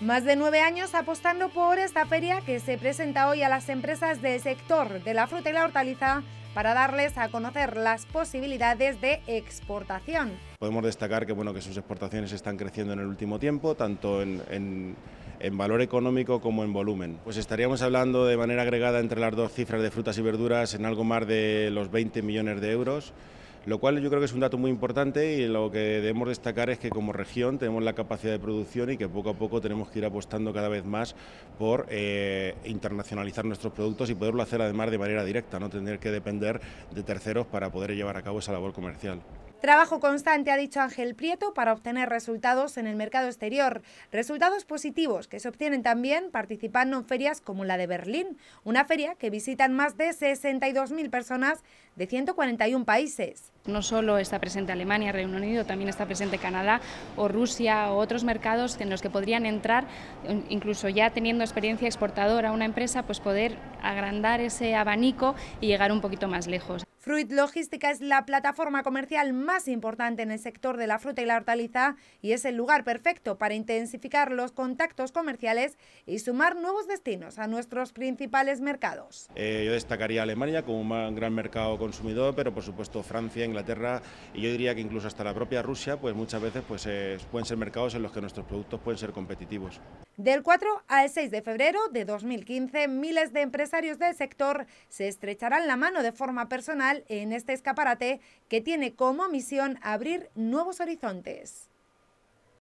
Más de nueve años apostando por esta feria que se presenta hoy a las empresas del sector de la fruta y la hortaliza para darles a conocer las posibilidades de exportación. Podemos destacar que, bueno, que sus exportaciones están creciendo en el último tiempo, tanto en, en valor económico como en volumen. Pues estaríamos hablando de manera agregada entre las dos cifras de frutas y verduras en algo más de los 20 millones de euros lo cual yo creo que es un dato muy importante y lo que debemos destacar es que como región tenemos la capacidad de producción y que poco a poco tenemos que ir apostando cada vez más por eh, internacionalizar nuestros productos y poderlo hacer además de manera directa, no tener que depender de terceros para poder llevar a cabo esa labor comercial. Trabajo constante, ha dicho Ángel Prieto, para obtener resultados en el mercado exterior. Resultados positivos que se obtienen también participando en ferias como la de Berlín, una feria que visitan más de 62.000 personas de 141 países. No solo está presente Alemania, Reino Unido, también está presente Canadá o Rusia o otros mercados en los que podrían entrar, incluso ya teniendo experiencia exportadora una empresa, pues poder agrandar ese abanico y llegar un poquito más lejos. Fruit Logística es la plataforma comercial más importante en el sector de la fruta y la hortaliza y es el lugar perfecto para intensificar los contactos comerciales y sumar nuevos destinos a nuestros principales mercados. Eh, yo destacaría Alemania como un gran mercado consumidor, pero por supuesto Francia, Inglaterra y yo diría que incluso hasta la propia Rusia, pues muchas veces pues, pueden ser mercados en los que nuestros productos pueden ser competitivos. Del 4 al 6 de febrero de 2015, miles de empresarios del sector se estrecharán la mano de forma personal en este escaparate que tiene como misión abrir nuevos horizontes.